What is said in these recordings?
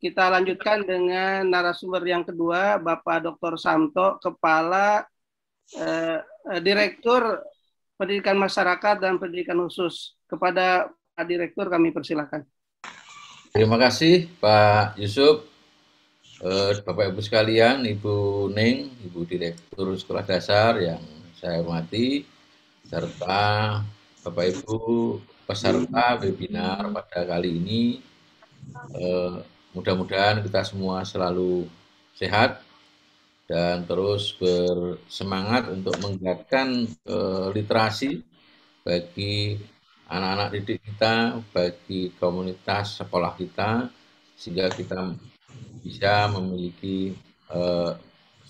Kita lanjutkan dengan narasumber yang kedua, Bapak Dr. Santo, Kepala eh, eh, Direktur Pendidikan Masyarakat dan Pendidikan Khusus. Kepada Pak Direktur kami persilahkan. Terima kasih Pak Yusuf, eh, Bapak Ibu sekalian, Ibu Ning, Ibu Direktur Sekolah Dasar yang saya hormati, serta Bapak Ibu peserta webinar pada kali ini eh, Mudah-mudahan kita semua selalu sehat dan terus bersemangat untuk menggerakkan e, eh, literasi bagi anak-anak didik kita, bagi komunitas sekolah kita, sehingga kita bisa memiliki e,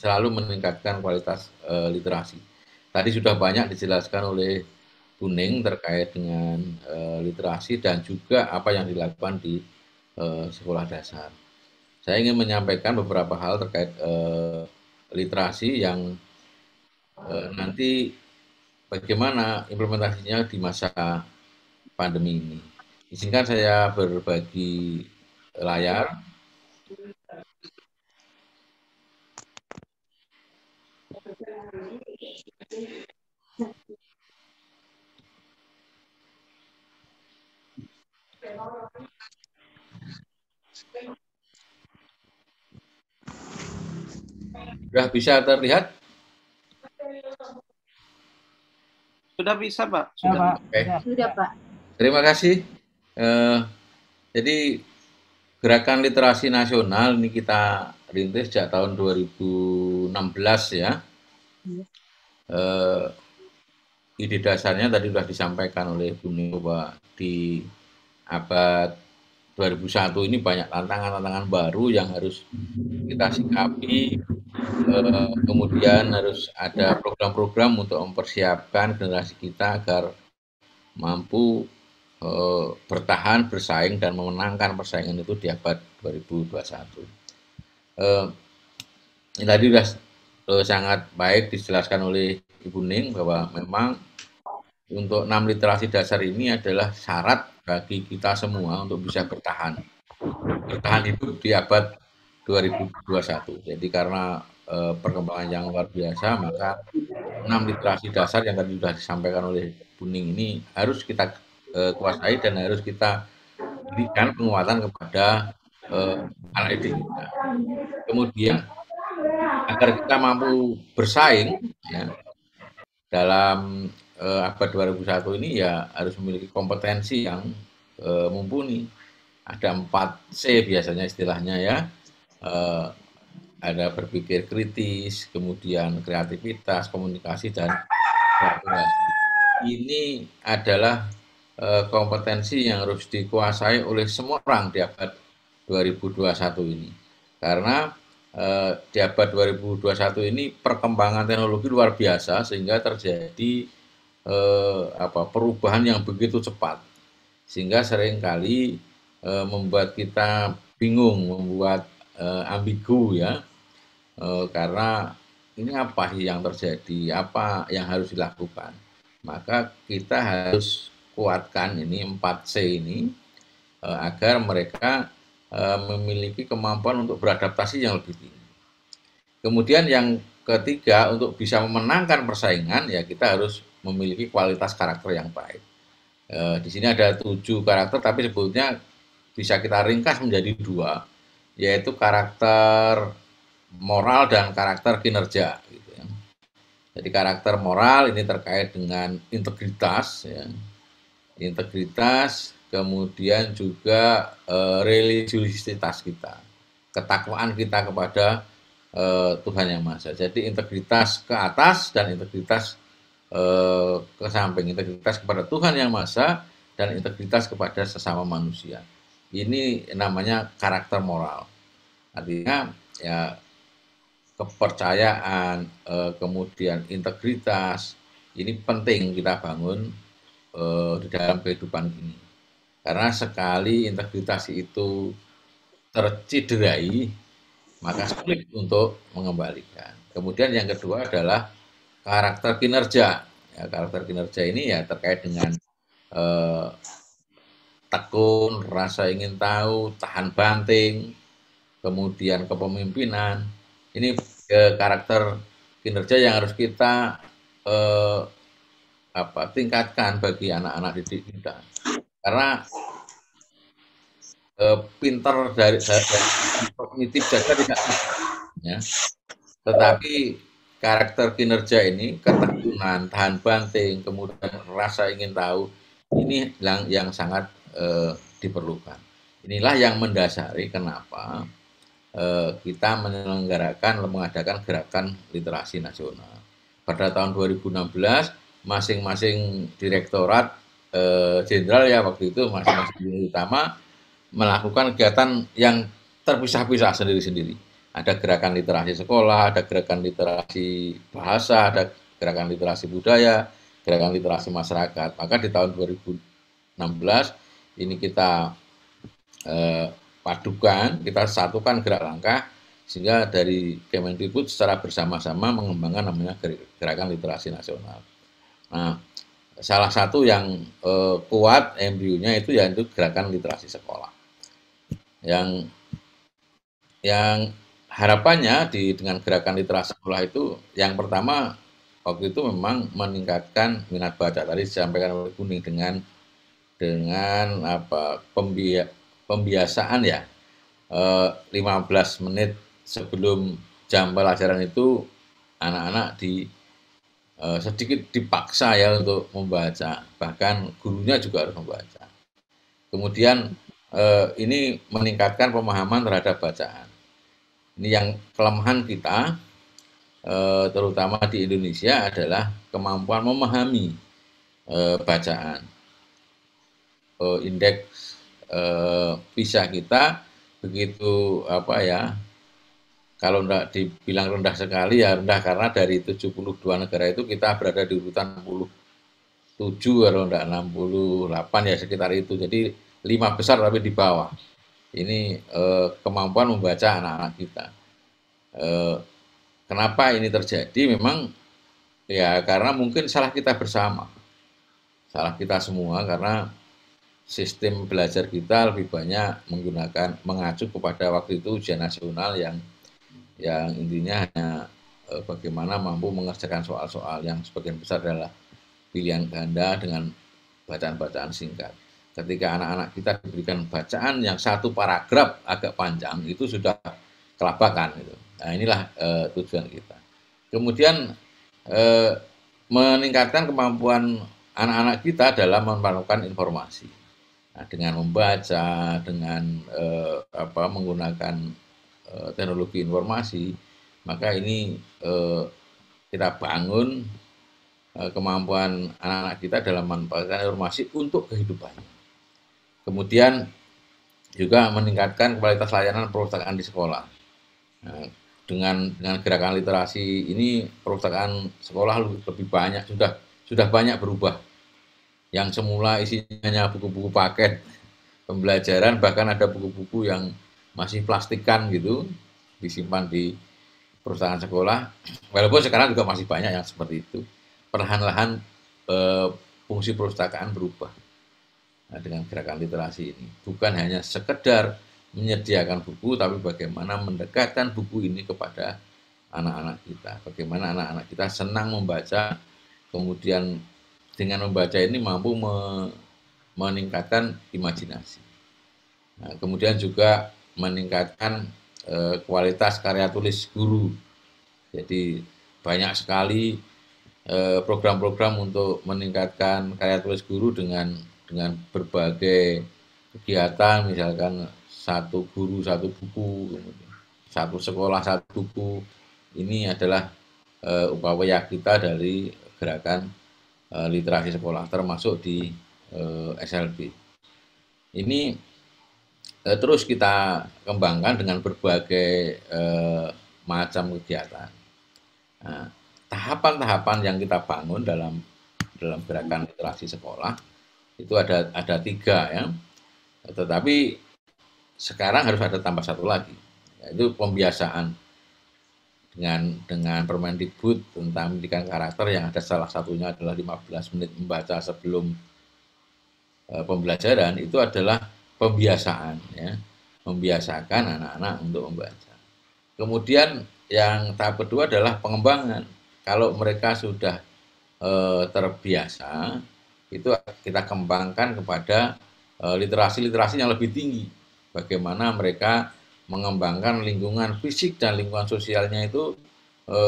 selalu meningkatkan kualitas e, literasi. Tadi sudah banyak dijelaskan oleh kuning terkait dengan e, literasi dan juga apa yang dilakukan di Eh, sekolah dasar. Saya ingin menyampaikan beberapa hal terkait eh, literasi yang eh, nanti bagaimana implementasinya di masa pandemi ini. Izinkan saya berbagi layar. Thank you. Sudah bisa terlihat? Sudah bisa, Pak. Sudah, Pak. Okay. Sudah, Pak. Terima kasih. Uh, jadi gerakan literasi nasional ini kita rintis sejak tahun 2016 ya. Uh, ide dasarnya tadi sudah disampaikan oleh Bu pak di abad 2001 ini banyak tantangan-tantangan baru yang harus kita sikapi Eh, kemudian harus ada program-program untuk mempersiapkan generasi kita agar mampu eh, bertahan, bersaing dan memenangkan persaingan itu di abad 2021. Uh, Ini tadi sudah eh, sangat baik dijelaskan oleh Ibu Ning bahwa memang untuk enam literasi dasar ini adalah syarat bagi kita semua untuk bisa bertahan bertahan hidup di abad 2021. Jadi karena eh, perkembangan yang luar biasa, maka enam literasi dasar yang tadi sudah disampaikan oleh Buning ini harus kita eh, kuasai dan harus kita berikan penguatan kepada eh, anak didik kita. Kemudian agar kita mampu bersaing ya, dalam abad 2001 ini ya harus memiliki kompetensi yang mumpuni. Ada 4 C biasanya istilahnya ya eh, ada berpikir kritis, kemudian kreativitas, komunikasi dan kolaborasi. Ini adalah eh, kompetensi yang harus dikuasai oleh semua orang di abad 2021 ini. Karena eh, di abad 2021 ini perkembangan teknologi luar biasa sehingga terjadi eh, apa perubahan yang begitu cepat. Sehingga seringkali eh, membuat kita bingung, membuat uh, ambigu ya uh, karena ini apa sih yang terjadi apa yang harus dilakukan maka kita harus kuatkan ini 4C ini uh, agar mereka uh, memiliki kemampuan untuk beradaptasi yang lebih tinggi kemudian yang ketiga untuk bisa memenangkan persaingan ya kita harus memiliki kualitas karakter yang baik di sini ada tujuh karakter tapi sebetulnya bisa kita ringkas menjadi dua yaitu karakter moral dan karakter kinerja. Gitu ya. Jadi karakter moral ini terkait dengan integritas, ya. integritas, kemudian juga e, eh, religiusitas kita, ketakwaan kita kepada e, Tuhan yang Maha Esa. Jadi integritas ke atas dan integritas e, ke samping, integritas kepada Tuhan yang Maha Esa dan integritas kepada sesama manusia ini namanya karakter moral. Artinya ya kepercayaan, eh, kemudian integritas, ini penting kita bangun eh, di dalam kehidupan ini. Karena sekali integritas itu terciderai, maka sulit untuk mengembalikan. Kemudian yang kedua adalah karakter kinerja. Ya, karakter kinerja ini ya terkait dengan eh, tekun, rasa ingin tahu, tahan banting, kemudian kepemimpinan. Ini eh, karakter kinerja yang harus kita eh, apa tingkatkan bagi anak-anak didik kita. Karena eh, pinter dari, dari kognitif saja tidak ya. Tetapi karakter kinerja ini ketekunan, tahan banting, kemudian rasa ingin tahu ini yang, yang sangat eh, diperlukan. Inilah yang mendasari kenapa eh, kita menyelenggarakan mengadakan gerakan literasi nasional. Pada tahun 2016 masing-masing direktorat eh, jenderal eh, ya waktu itu masing-masing utama melakukan kegiatan yang terpisah-pisah sendiri-sendiri. Ada gerakan literasi sekolah, ada gerakan literasi bahasa, ada gerakan literasi budaya, gerakan literasi masyarakat. Maka di tahun 2016 ini kita eh, padukan, kita satukan gerak langkah sehingga dari Kemendikbud secara bersama-sama mengembangkan namanya gerakan literasi nasional. Nah, salah satu yang eh, kuat MBU-nya itu yaitu gerakan literasi sekolah. Yang yang harapannya di dengan gerakan literasi sekolah itu yang pertama waktu itu memang meningkatkan minat baca tadi disampaikan oleh Kuning dengan dengan apa pembia pembiasaan ya 15 eh, menit sebelum jam pelajaran itu anak-anak di eh, sedikit dipaksa ya untuk membaca bahkan gurunya juga harus membaca kemudian eh, ini meningkatkan pemahaman terhadap bacaan ini yang kelemahan kita terutama di Indonesia adalah kemampuan memahami bacaan uh, indeks uh, kita begitu apa ya kalau tidak dibilang rendah sekali ya rendah karena dari 72 negara itu kita berada di urutan 67 kalau tidak 68 ya sekitar itu jadi lima besar tapi di bawah ini eh, kemampuan membaca anak-anak kita eh, kenapa ini terjadi memang ya karena mungkin salah kita bersama salah kita semua karena sistem belajar kita lebih banyak menggunakan mengacu kepada waktu itu ujian nasional yang yang intinya hanya e, bagaimana mampu mengerjakan soal-soal yang sebagian besar adalah pilihan ganda dengan bacaan-bacaan singkat. Ketika anak-anak kita diberikan bacaan yang satu paragraf agak panjang itu sudah kelabakan gitu. Nah, inilah e, tujuan kita. Kemudian e, meningkatkan kemampuan anak-anak kita dalam memanfaatkan informasi Nah, dengan membaca, dengan eh, apa menggunakan eh, teknologi informasi, maka ini eh, kita bangun eh, kemampuan anak-anak kita dalam memanfaatkan informasi untuk kehidupan. Kemudian juga meningkatkan kualitas layanan perpustakaan di sekolah. Nah, dengan dengan gerakan literasi ini perpustakaan sekolah lebih banyak sudah sudah banyak berubah yang semula isinya hanya buku-buku paket pembelajaran bahkan ada buku-buku yang masih plastikan gitu disimpan di perusahaan sekolah walaupun sekarang juga masih banyak yang seperti itu perlahan-lahan e, fungsi perpustakaan berubah nah, dengan gerakan literasi ini bukan hanya sekedar menyediakan buku tapi bagaimana mendekatkan buku ini kepada anak-anak kita bagaimana anak-anak kita senang membaca kemudian dengan membaca ini mampu me meningkatkan imajinasi. Nah, kemudian juga meningkatkan e, kualitas karya tulis guru. Jadi banyak sekali eh, program-program untuk meningkatkan karya tulis guru dengan dengan berbagai kegiatan misalkan satu guru satu buku satu sekolah satu buku ini adalah e, upaya kita dari gerakan Eh, literasi sekolah termasuk di uh, eh, SLB. Ini uh, terus kita kembangkan dengan berbagai uh, macam kegiatan. Nah, tahapan-tahapan yang kita bangun dalam dalam gerakan literasi sekolah itu ada ada tiga ya tetapi sekarang harus ada tambah satu lagi yaitu pembiasaan dengan dengan dibut tentang pendidikan karakter yang ada salah satunya adalah 15 menit membaca sebelum e, pembelajaran itu adalah pembiasaan ya membiasakan anak-anak untuk membaca kemudian yang tahap kedua adalah pengembangan kalau mereka sudah e, terbiasa itu kita kembangkan kepada e, literasi-literasi yang lebih tinggi bagaimana mereka mengembangkan lingkungan fisik dan lingkungan sosialnya itu e,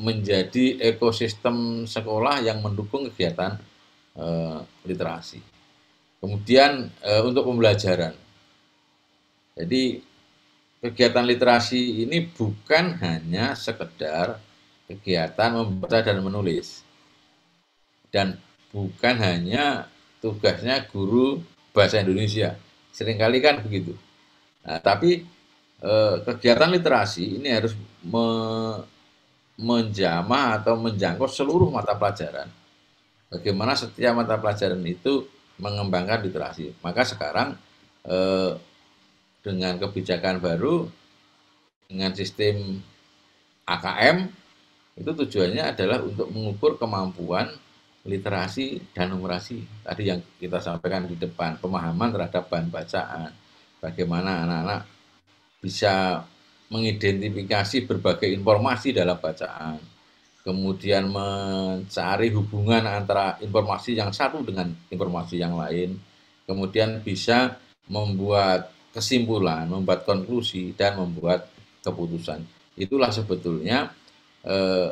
menjadi ekosistem sekolah yang mendukung kegiatan e, literasi. Kemudian e, untuk pembelajaran. Jadi kegiatan literasi ini bukan hanya sekedar kegiatan membaca dan menulis. Dan bukan hanya tugasnya guru bahasa Indonesia. Seringkali kan begitu. Nah, tapi Eh, kegiatan literasi ini harus me, menjamah atau menjangkau seluruh mata pelajaran. Bagaimana setiap mata pelajaran itu mengembangkan literasi. Maka sekarang eh, dengan kebijakan baru, dengan sistem AKM, itu tujuannya adalah untuk mengukur kemampuan literasi dan numerasi tadi yang kita sampaikan di depan pemahaman terhadap bahan bacaan bagaimana anak-anak bisa mengidentifikasi berbagai informasi dalam bacaan, kemudian mencari hubungan antara informasi yang satu dengan informasi yang lain, kemudian bisa membuat kesimpulan, membuat konklusi, dan membuat keputusan. Itulah sebetulnya eh,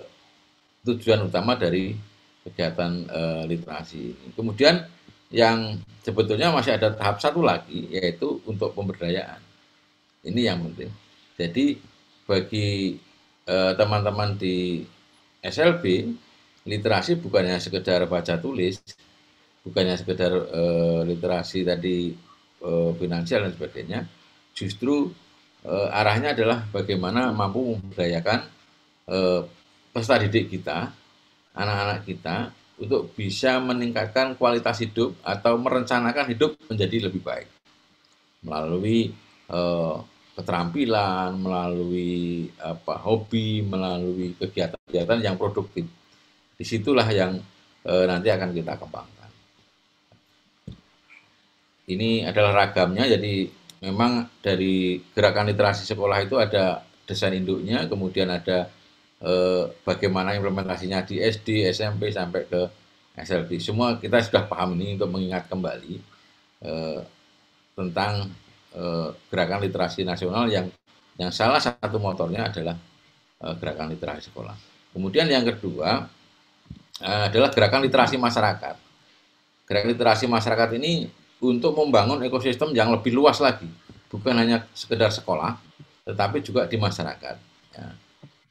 tujuan utama dari kegiatan eh, literasi ini. Kemudian yang sebetulnya masih ada tahap satu lagi, yaitu untuk pemberdayaan ini yang penting. Jadi bagi eh, teman-teman di SLB, literasi bukannya sekedar baca tulis, bukannya sekedar e, literasi tadi e, finansial dan sebagainya, justru arahnya adalah bagaimana mampu membudayakan peserta didik kita, anak-anak kita untuk bisa meningkatkan kualitas hidup atau merencanakan hidup menjadi lebih baik melalui e, keterampilan, melalui apa hobi, melalui kegiatan-kegiatan yang produktif. Disitulah yang e, nanti akan kita kembangkan. Ini adalah ragamnya, jadi memang dari gerakan literasi sekolah itu ada desain induknya, kemudian ada e, bagaimana implementasinya di SD, SMP sampai ke SLB. Semua kita sudah paham ini untuk mengingat kembali e, tentang Eh, gerakan literasi nasional yang yang salah satu motornya adalah eh, gerakan literasi sekolah. Kemudian yang kedua eh, adalah gerakan literasi masyarakat. Gerakan literasi masyarakat ini untuk membangun ekosistem yang lebih luas lagi, bukan hanya sekedar sekolah, tetapi juga di masyarakat. Ya.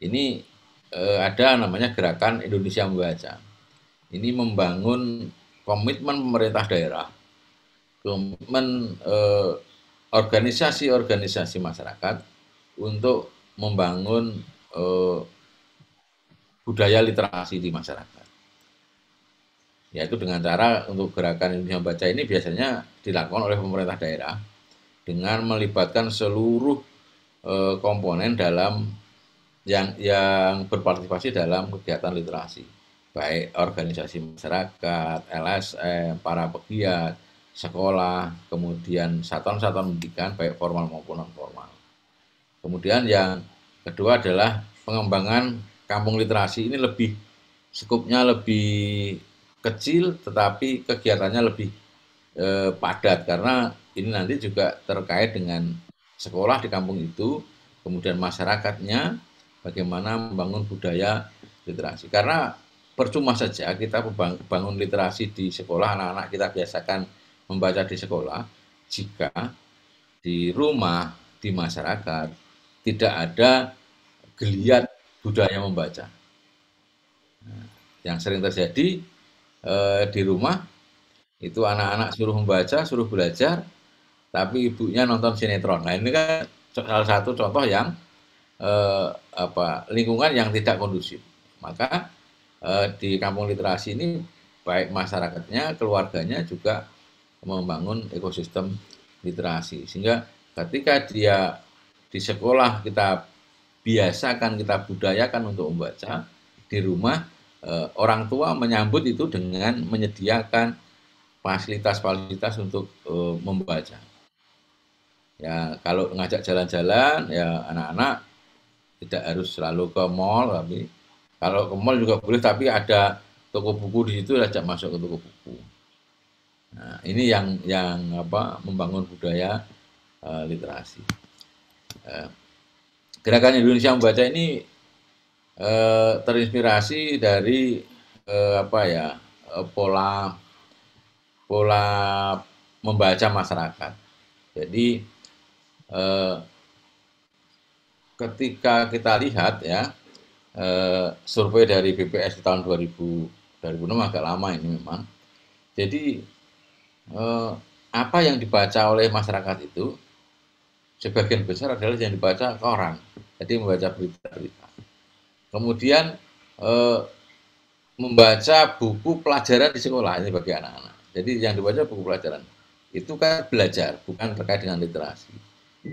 Ini eh, ada namanya gerakan Indonesia Membaca. Ini membangun komitmen pemerintah daerah, komitmen eh, organisasi-organisasi masyarakat untuk membangun eh, budaya literasi di masyarakat. Yaitu dengan cara untuk gerakan Indonesia Baca ini biasanya dilakukan oleh pemerintah daerah dengan melibatkan seluruh eh, komponen dalam yang yang berpartisipasi dalam kegiatan literasi, baik organisasi masyarakat, LSM, para pegiat, sekolah, kemudian satuan-satuan pendidikan baik formal maupun non formal. Kemudian yang kedua adalah pengembangan kampung literasi ini lebih skupnya lebih kecil tetapi kegiatannya lebih eh, padat karena ini nanti juga terkait dengan sekolah di kampung itu, kemudian masyarakatnya bagaimana membangun budaya literasi. Karena percuma saja kita membangun literasi di sekolah anak-anak kita biasakan membaca di sekolah jika di rumah, di masyarakat tidak ada geliat budaya membaca. Nah, yang sering terjadi eh, di rumah itu anak-anak suruh membaca, suruh belajar, tapi ibunya nonton sinetron. Nah ini kan salah satu contoh yang eh, apa lingkungan yang tidak kondusif. Maka eh, di kampung literasi ini baik masyarakatnya, keluarganya juga membangun ekosistem literasi. Sehingga ketika dia di sekolah kita biasakan, kita budayakan untuk membaca, di rumah eh, orang tua menyambut itu dengan menyediakan fasilitas-fasilitas untuk eh, membaca. Ya, kalau ngajak jalan-jalan ya anak-anak tidak harus selalu ke mall tapi kalau ke mall juga boleh tapi ada toko buku di situ ajak masuk ke toko buku Nah, ini yang yang apa membangun budaya uh, literasi. Uh, Gerakan Indonesia membaca ini uh, terinspirasi dari uh, apa ya uh, pola pola membaca masyarakat. Jadi uh, ketika kita lihat ya uh, survei dari BPS di tahun 2000 2006 agak lama ini memang. Jadi Eh, apa yang dibaca oleh masyarakat itu sebagian besar adalah yang dibaca koran, jadi membaca berita-berita. Kemudian eh, membaca buku pelajaran di sekolah ini bagi anak-anak. Jadi yang dibaca buku pelajaran itu kan belajar, bukan terkait dengan literasi.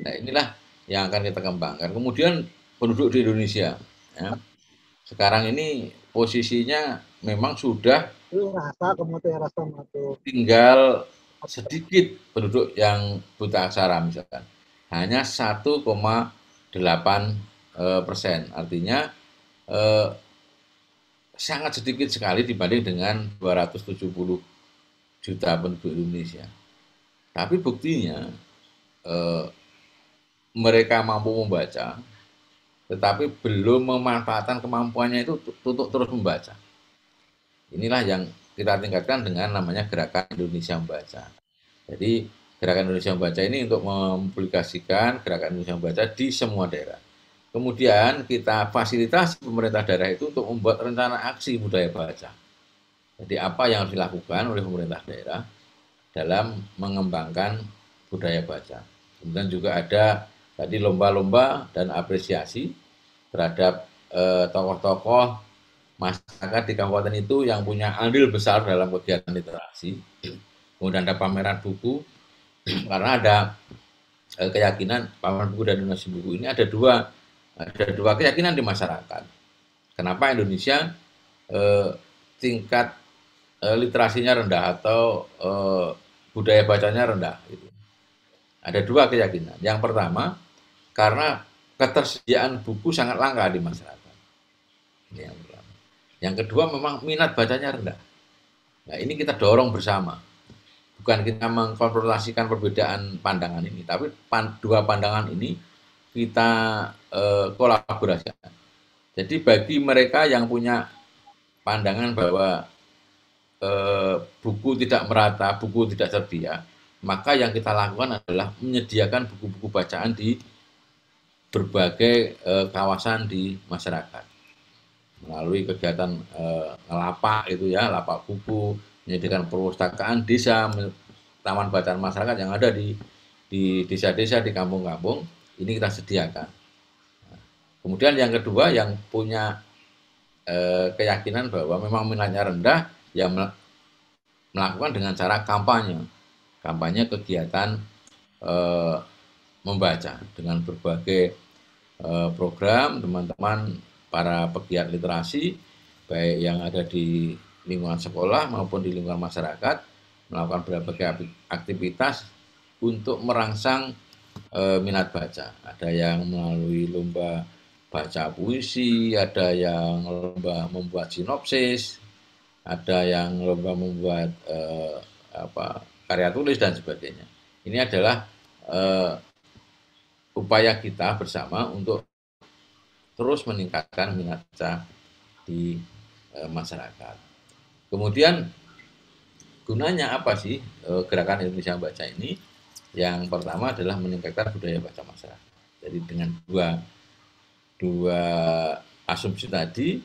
Nah inilah yang akan kita kembangkan. Kemudian penduduk di Indonesia ya, sekarang ini posisinya memang sudah itu ya, rasa kemudian rasa matu. Tinggal sedikit penduduk yang buta aksara misalkan hanya 1,8 eh, persen artinya eh, sangat sedikit sekali dibanding dengan 270 juta penduduk Indonesia tapi buktinya eh, mereka mampu membaca tetapi belum memanfaatkan kemampuannya itu untuk terus membaca Inilah yang kita tingkatkan dengan namanya Gerakan Indonesia Membaca. Jadi Gerakan Indonesia Membaca ini untuk mempublikasikan Gerakan Indonesia Membaca di semua daerah. Kemudian kita fasilitasi pemerintah daerah itu untuk membuat rencana aksi budaya baca. Jadi apa yang harus dilakukan oleh pemerintah daerah dalam mengembangkan budaya baca. Kemudian juga ada tadi lomba-lomba dan apresiasi terhadap eh, tokoh-tokoh masyarakat di kabupaten itu yang punya andil besar dalam kegiatan literasi. Kemudian ada pameran buku, karena ada eh, keyakinan pameran buku dan donasi buku ini ada dua ada dua keyakinan di masyarakat. Kenapa Indonesia eh, tingkat eh, literasinya rendah atau eh, budaya bacanya rendah? Gitu. Ada dua keyakinan. Yang pertama karena ketersediaan buku sangat langka di masyarakat. Yang yang kedua memang minat bacanya rendah. Nah, ini kita dorong bersama. Bukan kita mengkonfrontasikan perbedaan pandangan ini, tapi pan, dua pandangan ini kita kolaborasikan. Eh, kolaborasi. Jadi bagi mereka yang punya pandangan bahwa e, buku tidak merata, buku tidak tersedia, maka yang kita lakukan adalah menyediakan buku-buku bacaan di berbagai e, kawasan di masyarakat melalui kegiatan eh, lapak itu ya lapak buku menyediakan perpustakaan desa taman bacaan masyarakat yang ada di di desa-desa di kampung-kampung ini kita sediakan kemudian yang kedua yang punya eh, keyakinan bahwa memang minatnya rendah yang melakukan dengan cara kampanye kampanye kegiatan eh, membaca dengan berbagai eh, program teman-teman para pegiat literasi baik yang ada di lingkungan sekolah maupun di lingkungan masyarakat melakukan berbagai aktivitas untuk merangsang e, minat baca. Ada yang melalui lomba baca puisi, ada yang lomba membuat sinopsis, ada yang lomba membuat e, apa karya tulis dan sebagainya. Ini adalah e, upaya kita bersama untuk terus meningkatkan minat baca di e, masyarakat. Kemudian gunanya apa sih e, gerakan Indonesia Baca ini? Yang pertama adalah meningkatkan budaya baca masyarakat. Jadi dengan dua dua asumsi tadi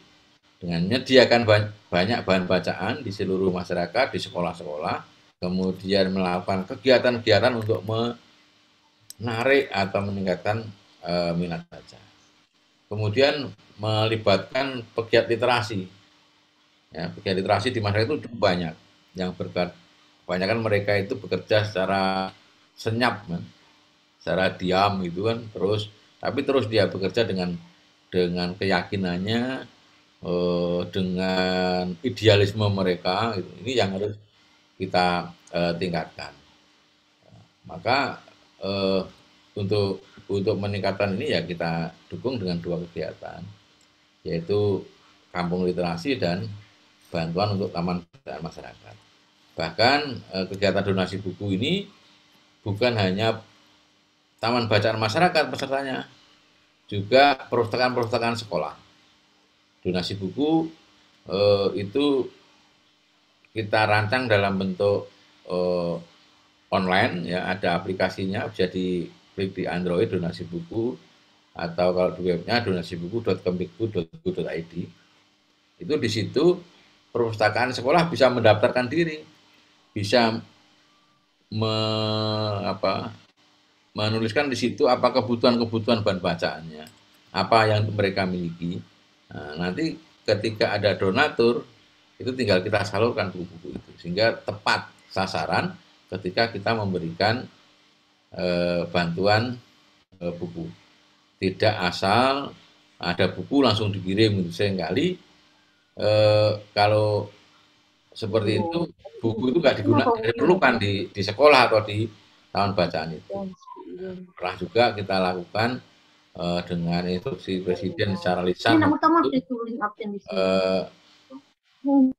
dengan menyediakan banyak bahan bacaan di seluruh masyarakat di sekolah-sekolah, kemudian melakukan kegiatan-kegiatan untuk menarik atau meningkatkan e, minat baca kemudian melibatkan pegiat literasi. Ya, pegiat literasi di masyarakat itu banyak yang bergerak. Kebanyakan mereka itu bekerja secara senyap, kan? secara diam gitu kan, terus tapi terus dia bekerja dengan dengan keyakinannya, eh, dengan idealisme mereka. Gitu. Ini yang harus kita eh, tingkatkan. Maka eh, untuk untuk meningkatkan ini ya kita dukung dengan dua kegiatan yaitu kampung literasi dan bantuan untuk taman dan masyarakat. Bahkan eh, kegiatan donasi buku ini bukan hanya taman bacaan masyarakat pesertanya, juga perpustakaan-perpustakaan sekolah. Donasi buku eh, itu kita rancang dalam bentuk eh, online ya ada aplikasinya bisa di klik di Android donasi buku atau kalau di webnya donasi buku.kemdikbud.go.id itu di situ perpustakaan sekolah bisa mendaftarkan diri bisa me, apa, menuliskan di situ apa kebutuhan-kebutuhan bahan bacaannya apa yang mereka miliki nah, nanti ketika ada donatur itu tinggal kita salurkan buku-buku itu sehingga tepat sasaran ketika kita memberikan Eh, bantuan eh, buku. Tidak asal ada buku langsung dikirim gitu seringkali eh, kalau seperti itu buku itu nggak digunakan diperlukan di, di sekolah atau di tahun bacaan itu. Pernah ya, ya. juga kita lakukan uh, dengan instruksi presiden secara lisan hmm.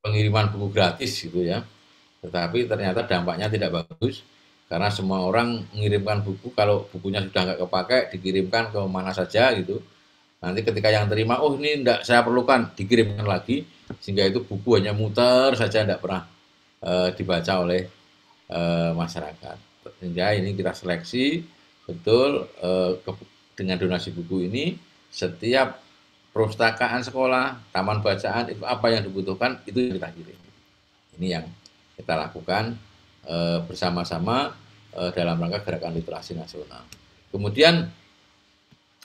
pengiriman buku gratis gitu ya. Tetapi ternyata dampaknya tidak bagus karena semua orang mengirimkan buku kalau bukunya sudah nggak kepakai dikirimkan ke mana saja gitu nanti ketika yang terima oh ini tidak saya perlukan dikirimkan lagi sehingga itu buku hanya muter saja tidak pernah e, dibaca oleh e, masyarakat sehingga ini kita seleksi betul e, ke, dengan donasi buku ini setiap perpustakaan sekolah taman bacaan itu apa yang dibutuhkan itu yang kita kirim ini yang kita lakukan Eh, bersama-sama eh, dalam rangka gerakan literasi nasional. Kemudian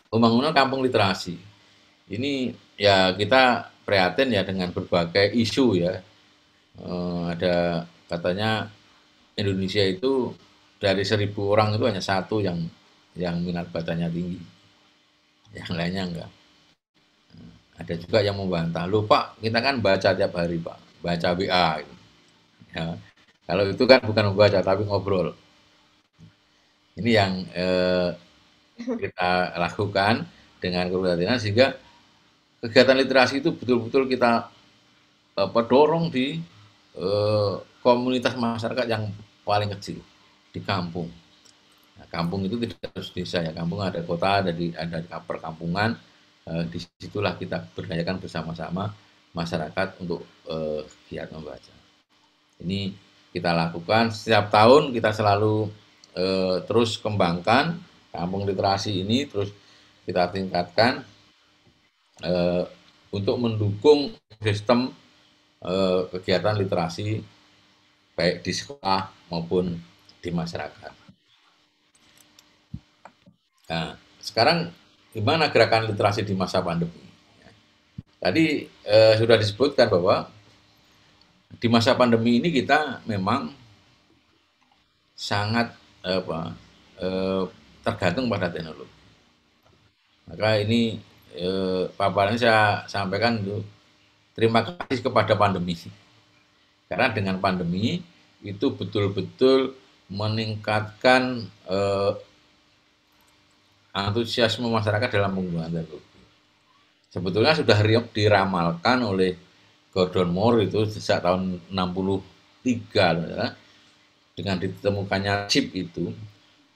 pembangunan kampung literasi. Ini ya kita prihatin ya dengan berbagai isu ya. Eh, ada katanya Indonesia itu dari seribu orang itu hanya satu yang yang minat bacanya tinggi, yang lainnya enggak. Ada juga yang membantah, lupa kita kan baca tiap hari Pak, baca WA. Ya. Kalau itu kan bukan membaca tapi ngobrol. Ini yang eh, kita lakukan dengan keprihatinan sehingga kegiatan literasi itu betul-betul kita apa, eh, dorong di eh, komunitas masyarakat yang paling kecil di kampung. Nah, kampung itu tidak harus desa ya, kampung ada kota, ada di ada perkampungan. Eh, situlah kita berdayakan bersama-sama masyarakat untuk eh, giat membaca. Ini kita lakukan setiap tahun kita selalu e, terus kembangkan kampung literasi ini terus kita tingkatkan e, untuk mendukung sistem e, kegiatan literasi baik di sekolah maupun di masyarakat. Nah, sekarang gimana gerakan literasi di masa pandemi? Tadi eh, sudah disebutkan bahwa di masa pandemi ini kita memang sangat apa eh, tergantung pada teknologi. Maka ini eh, paparan saya sampaikan itu terima kasih kepada pandemi. Karena dengan pandemi itu betul-betul meningkatkan eh, antusiasme masyarakat dalam penggunaan teknologi. Sebetulnya sudah diramalkan oleh Gordon Moore itu sejak tahun 63 ya, dengan ditemukannya chip itu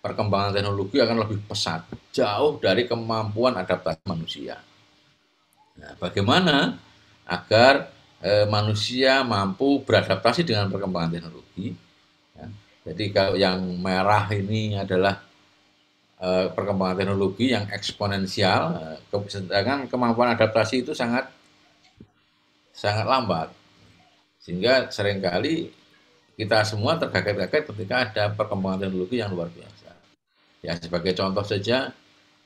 perkembangan teknologi akan lebih pesat jauh dari kemampuan adaptasi manusia. Nah, bagaimana agar eh, manusia mampu beradaptasi dengan perkembangan teknologi? Ya. Jadi kalau yang merah ini adalah eh, perkembangan teknologi yang eksponensial, eh, sedangkan kemampuan adaptasi itu sangat sangat lambat. Sehingga seringkali kita semua terkaget-kaget ketika ada perkembangan teknologi yang luar biasa. Ya sebagai contoh saja,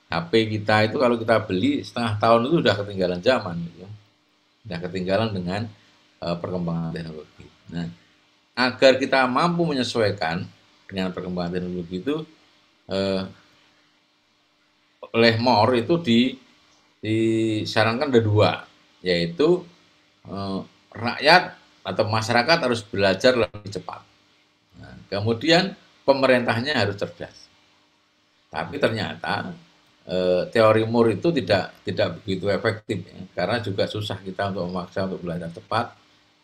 HP kita itu kalau kita beli setengah tahun itu sudah ketinggalan zaman. Gitu. Sudah ketinggalan dengan uh, perkembangan teknologi. Nah, agar kita mampu menyesuaikan dengan perkembangan teknologi itu, eh, oleh MOR itu di, disarankan ada dua, yaitu Eh, rakyat atau masyarakat harus belajar lebih cepat. Nah, kemudian pemerintahnya harus cerdas. Tapi ternyata eh, teori Moore itu tidak tidak begitu efektif ya, karena juga susah kita untuk memaksa untuk belajar cepat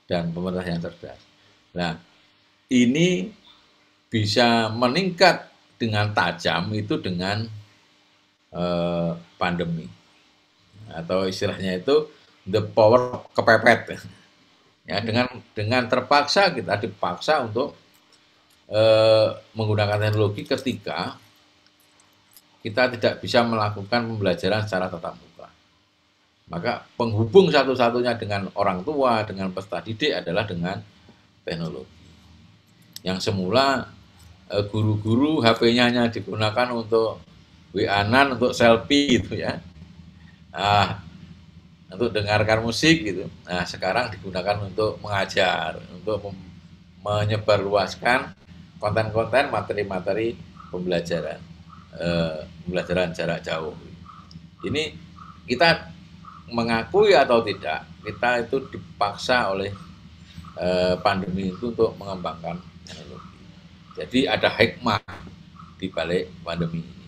dan pemerintah yang cerdas. Nah, ini bisa meningkat dengan tajam itu dengan eh, pandemi atau istilahnya itu the power kepepet. Ya, dengan dengan terpaksa kita dipaksa untuk eh, menggunakan teknologi ketika kita tidak bisa melakukan pembelajaran secara tatap muka. Maka penghubung satu-satunya dengan orang tua, dengan peserta didik adalah dengan teknologi. Yang semula guru eh, guru-guru HP-nya hanya digunakan untuk WA-an, untuk selfie itu ya. Ah, untuk dengarkan musik gitu. Nah, sekarang digunakan untuk mengajar, untuk menyebarluaskan konten-konten materi-materi pembelajaran eh, pembelajaran jarak jauh. Ini kita mengakui atau tidak, kita itu dipaksa oleh eh, pandemi itu untuk mengembangkan teknologi. Jadi ada hikmah di balik pandemi ini.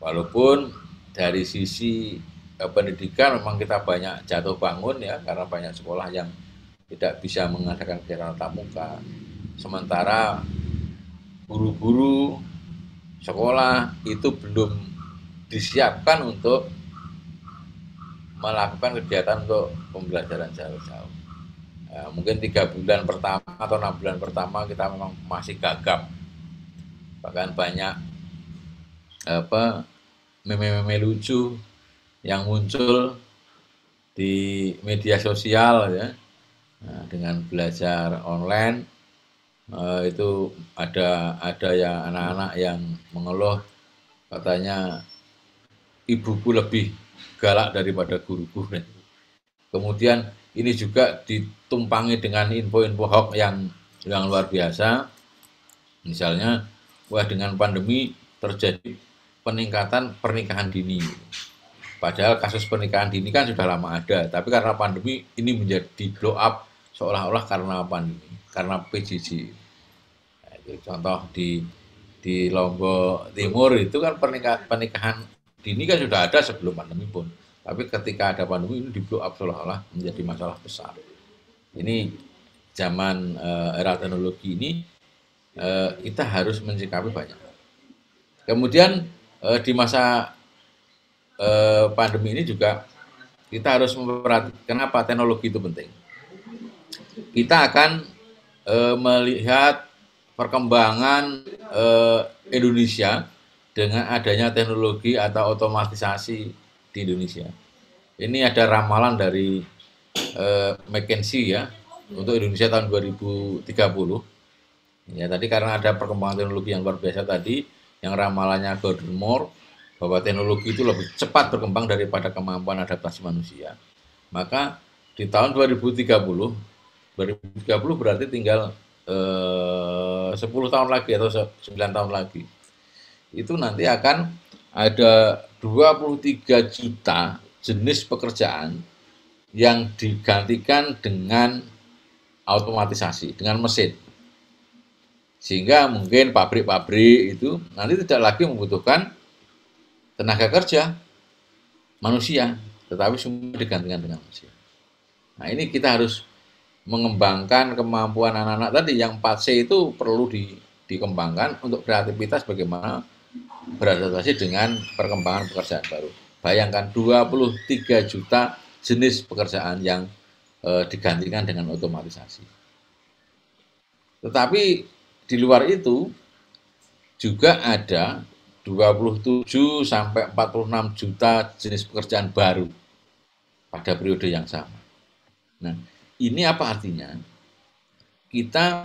Walaupun dari sisi Eh, pendidikan memang kita banyak jatuh bangun ya karena banyak sekolah yang tidak bisa mengadakan kegiatan tatap muka. Sementara guru-guru sekolah itu belum disiapkan untuk melakukan kegiatan untuk pembelajaran jarak jauh. Ya, mungkin tiga bulan pertama atau enam bulan pertama kita memang masih gagap, bahkan banyak apa meme-meme lucu yang muncul di media sosial ya nah, dengan belajar online eh, itu ada ada ya anak-anak yang mengeluh katanya ibuku lebih galak daripada guruku kemudian ini juga ditumpangi dengan info-info hoax yang yang luar biasa misalnya wah dengan pandemi terjadi peningkatan pernikahan dini Padahal kasus pernikahan dini kan sudah lama ada, tapi karena pandemi ini menjadi blow up seolah-olah karena pandemi, karena PJJ. Nah, contoh di di Lombok Timur itu kan pernikahan pernikahan dini kan sudah ada sebelum pandemi pun, tapi ketika ada pandemi ini di blow up seolah-olah menjadi masalah besar. Ini zaman uh, era teknologi ini uh, kita harus mencikapi banyak. Kemudian uh, di masa eh, pandemi ini juga kita harus memperhatikan kenapa teknologi itu penting. Kita akan eh, melihat perkembangan eh, Indonesia dengan adanya teknologi atau otomatisasi di Indonesia. Ini ada ramalan dari eh, McKinsey ya untuk Indonesia tahun 2030. Ya tadi karena ada perkembangan teknologi yang luar biasa tadi, yang ramalannya Gordon Moore bahwa teknologi itu lebih cepat berkembang daripada kemampuan adaptasi manusia, maka di tahun 2030, 2030 berarti tinggal eh, 10 tahun lagi atau 9 tahun lagi, itu nanti akan ada 23 juta jenis pekerjaan yang digantikan dengan otomatisasi, dengan mesin. Sehingga mungkin pabrik-pabrik itu nanti tidak lagi membutuhkan tenaga kerja manusia, tetapi semua digantikan dengan manusia. Nah ini kita harus mengembangkan kemampuan anak-anak tadi yang 4C itu perlu di, dikembangkan untuk kreativitas bagaimana beradaptasi dengan perkembangan pekerjaan baru. Bayangkan 23 juta jenis pekerjaan yang e, digantikan dengan otomatisasi. Tetapi di luar itu juga ada 27 sampai 46 juta jenis pekerjaan baru pada periode yang sama. Nah, ini apa artinya? Kita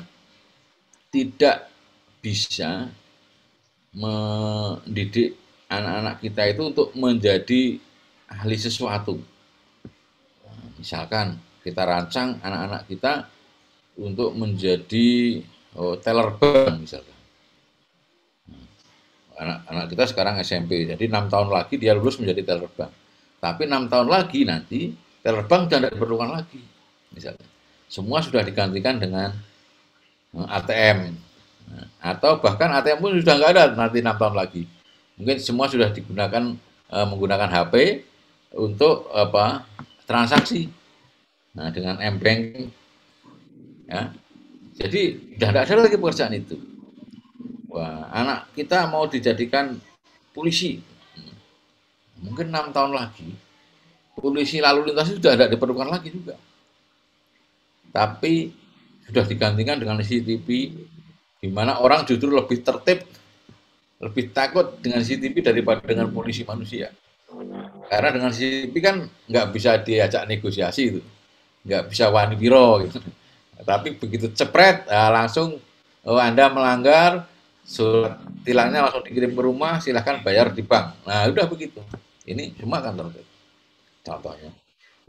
tidak bisa mendidik anak-anak kita itu untuk menjadi ahli sesuatu. misalkan kita rancang anak-anak kita untuk menjadi oh, teller bank misalkan anak anak kita sekarang SMP jadi enam tahun lagi dia lulus menjadi terbang tapi enam tahun lagi nanti terbang tidak diperlukan lagi misalnya semua sudah digantikan dengan eh, ATM nah, atau bahkan ATM pun sudah nggak ada nanti enam tahun lagi mungkin semua sudah digunakan eh, menggunakan HP untuk apa transaksi nah, dengan m ya jadi tidak ada lagi pekerjaan itu Wah, anak kita mau dijadikan polisi. Mungkin enam tahun lagi, polisi lalu lintas sudah tidak diperlukan lagi juga. Tapi sudah digantikan dengan CCTV, di mana orang justru lebih tertib, lebih takut dengan CCTV daripada dengan polisi manusia. Karena dengan CCTV kan nggak bisa diajak negosiasi itu, nggak bisa wani biro gitu. Tapi begitu cepret, ah, langsung oh, Anda melanggar, surat tilangnya langsung dikirim ke rumah silahkan bayar di bank nah udah begitu ini cuma kantor contohnya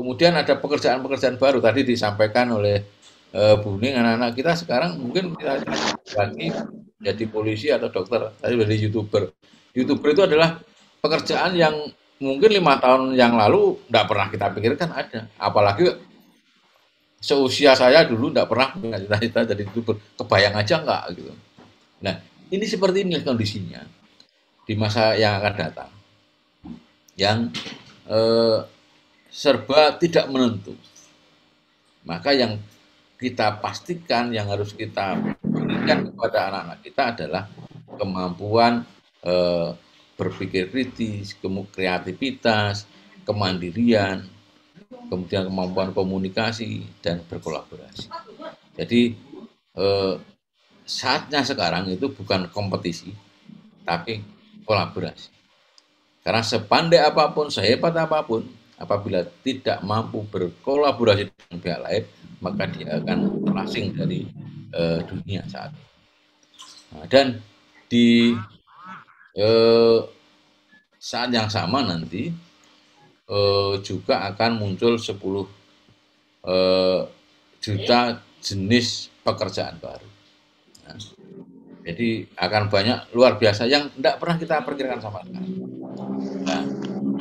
kemudian ada pekerjaan-pekerjaan baru tadi disampaikan oleh e, eh, Buning anak-anak kita sekarang mungkin kita ganti jadi polisi atau dokter tadi jadi youtuber youtuber itu adalah pekerjaan yang mungkin lima tahun yang lalu tidak pernah kita pikirkan ada apalagi seusia saya dulu tidak pernah punya cita jadi youtuber kebayang aja nggak gitu nah ini seperti ini kondisinya di masa yang akan datang, yang eh, serba tidak menentu. Maka yang kita pastikan, yang harus kita berikan kepada anak-anak kita adalah kemampuan eh, berpikir kritis, kreativitas, kemandirian, kemudian kemampuan komunikasi dan berkolaborasi. Jadi eh, saatnya sekarang itu bukan kompetisi, tapi kolaborasi. Karena sepandai apapun, sehebat apapun, apabila tidak mampu berkolaborasi dengan pihak lain, maka dia akan terasing dari uh, dunia saat ini. Nah, dan di uh, saat yang sama nanti uh, juga akan muncul 10 juta jenis pekerjaan baru. Jadi akan banyak luar biasa yang tidak pernah kita perkirakan sama sekali. Nah,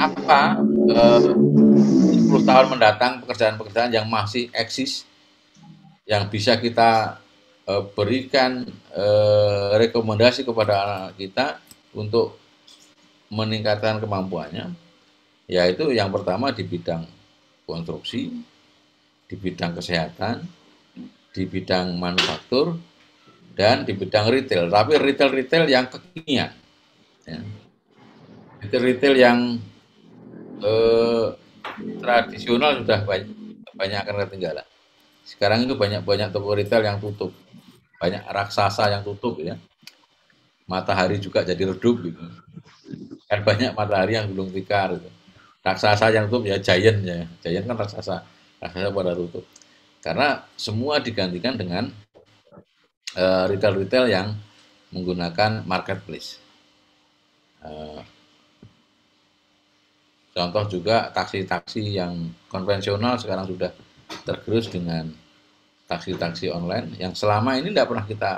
apa eh, 10 tahun mendatang pekerjaan-pekerjaan yang masih eksis yang bisa kita eh, berikan eh, rekomendasi kepada anak kita untuk meningkatkan kemampuannya yaitu yang pertama di bidang konstruksi, di bidang kesehatan, di bidang manufaktur, dan di bidang retail. Tapi retail-retail yang kekinian. Ya. Retail-retail yang eh, tradisional sudah banyak, banyak akan ketinggalan. Sekarang itu banyak-banyak toko retail yang tutup. Banyak raksasa yang tutup ya. Matahari juga jadi redup gitu. Kan banyak matahari yang belum tikar gitu. Raksasa yang tutup ya giant ya. Giant kan raksasa. Raksasa pada tutup. Karena semua digantikan dengan Eh, retail-retail yang menggunakan marketplace. Eh, contoh juga taksi-taksi yang konvensional sekarang sudah tergerus dengan taksi-taksi online yang selama ini tidak pernah kita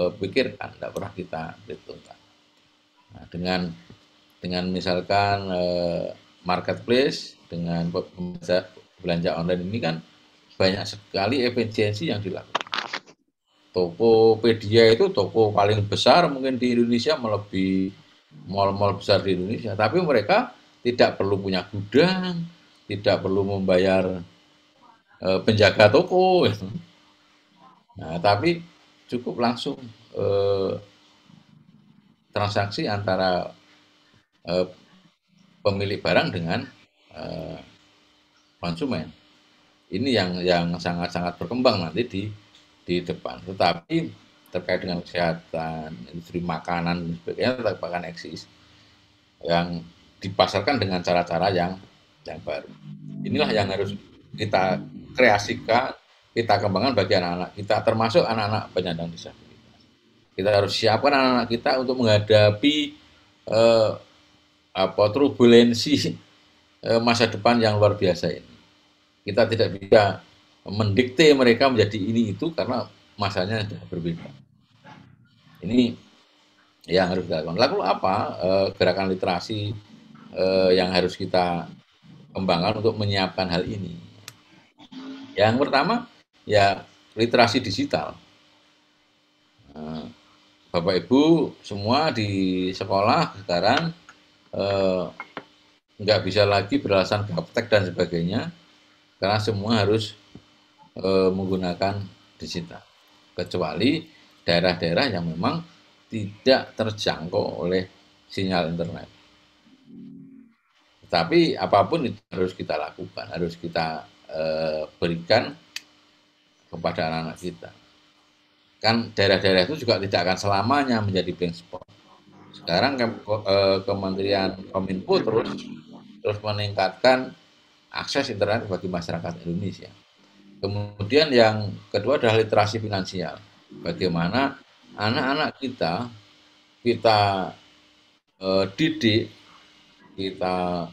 eh, pikirkan, tidak pernah kita perhitungkan. Nah, dengan dengan misalkan marketplace dengan belanja online ini kan banyak sekali efisiensi yang dilakukan. Tokopedia itu toko paling besar mungkin di Indonesia melebihi mal-mal besar di Indonesia. Tapi mereka tidak perlu punya gudang, tidak perlu membayar e, penjaga toko. Nah, tapi cukup langsung e, transaksi antara e, pemilik barang dengan e, konsumen. Ini yang yang sangat-sangat berkembang nanti di di depan. Tetapi terkait dengan kesehatan, industri makanan dan sebagainya tetap akan eksis yang dipasarkan dengan cara-cara yang yang baru. Inilah yang harus kita kreasikan, kita kembangkan bagi anak-anak kita, termasuk anak-anak penyandang disabilitas. Kita harus siapkan anak-anak kita untuk menghadapi eh, apa turbulensi eh, masa depan yang luar biasa ini. Kita tidak bisa mendikte mereka menjadi ini itu karena masanya sudah berbeda. Ini yang harus dilakukan. Lalu apa eh, gerakan literasi eh, yang harus kita kembangkan untuk menyiapkan hal ini? Yang pertama ya literasi digital. Eh, Bapak Ibu semua di sekolah sekarang eh, nggak bisa lagi beralasan gaptek dan sebagainya karena semua harus e, menggunakan digital. Kecuali daerah-daerah yang memang tidak terjangkau oleh sinyal internet. Tetapi apapun itu harus kita lakukan, harus kita e, berikan kepada anak-anak kita. Kan daerah-daerah itu juga tidak akan selamanya menjadi blank spot. Sekarang ke, e, eh, Kementerian Kominfo terus terus meningkatkan akses internet bagi masyarakat Indonesia. Kemudian yang kedua adalah literasi finansial. Bagaimana anak-anak kita kita e, didik, kita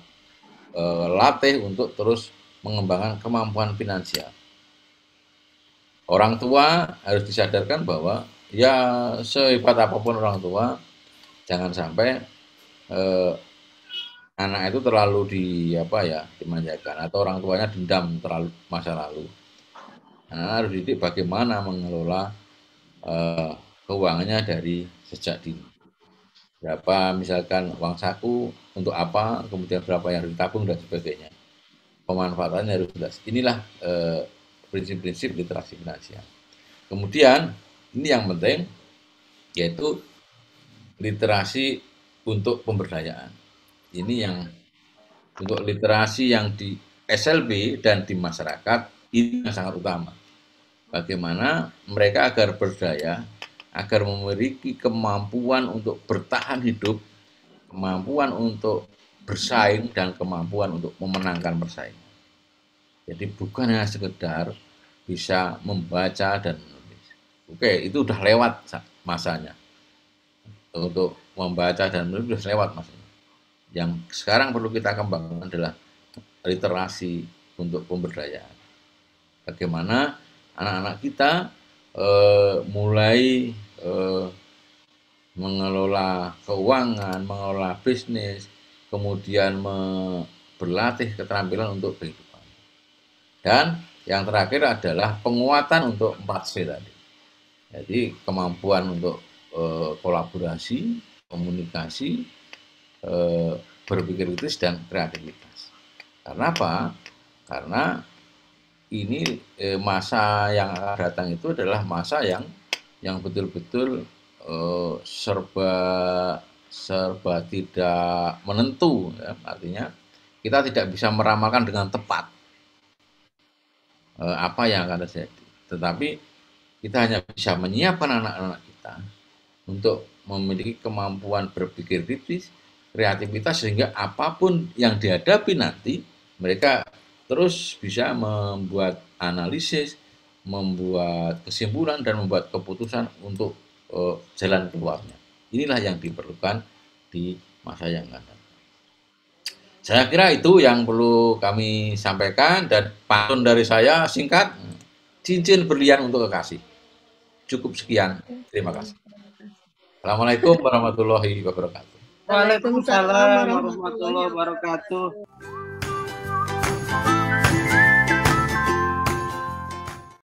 e, latih untuk terus mengembangkan kemampuan finansial. Orang tua harus disadarkan bahwa ya sehebat apapun orang tua, jangan sampai e, anak itu terlalu di apa ya dimanjakan atau orang tuanya dendam terlalu masa lalu harus didik bagaimana mengelola uh, keuangannya dari sejak dini. Berapa misalkan uang saku untuk apa, kemudian berapa yang ditabung dan sebagainya. Pemanfaatannya harus jelas. Inilah prinsip eh, prinsip-prinsip literasi finansial. Kemudian ini yang penting yaitu literasi untuk pemberdayaan. Ini yang untuk literasi yang di SLB dan di masyarakat ini yang sangat utama bagaimana mereka agar berdaya, agar memiliki kemampuan untuk bertahan hidup, kemampuan untuk bersaing dan kemampuan untuk memenangkan persaingan. Jadi bukan hanya sekedar bisa membaca dan menulis. Oke, itu udah lewat masanya. Untuk membaca dan menulis sudah lewat masanya. Yang sekarang perlu kita kembangkan adalah literasi untuk pemberdayaan. Bagaimana anak-anak kita eh, mulai eh, mengelola keuangan, mengelola bisnis, kemudian berlatih keterampilan untuk kehidupan. Dan yang terakhir adalah penguatan untuk 4C tadi. Jadi kemampuan untuk eh, kolaborasi, komunikasi, berpikir kritis, dan kreativitas. Karena apa? Karena ini eh, masa yang akan datang itu adalah masa yang yang betul-betul eh, serba serba tidak menentu ya. artinya kita tidak bisa meramalkan dengan tepat eh, apa yang akan terjadi tetapi kita hanya bisa menyiapkan anak-anak kita untuk memiliki kemampuan berpikir kritis kreativitas sehingga apapun yang dihadapi nanti mereka terus bisa membuat analisis, membuat kesimpulan dan membuat keputusan untuk uh, jalan keluarnya. Inilah yang diperlukan di masa yang akan datang. Saya kira itu yang perlu kami sampaikan dan pantun dari saya singkat cincin berlian untuk kekasih. Cukup sekian. Terima kasih. Assalamualaikum warahmatullahi wabarakatuh. Waalaikumsalam warahmatullahi wabarakatuh.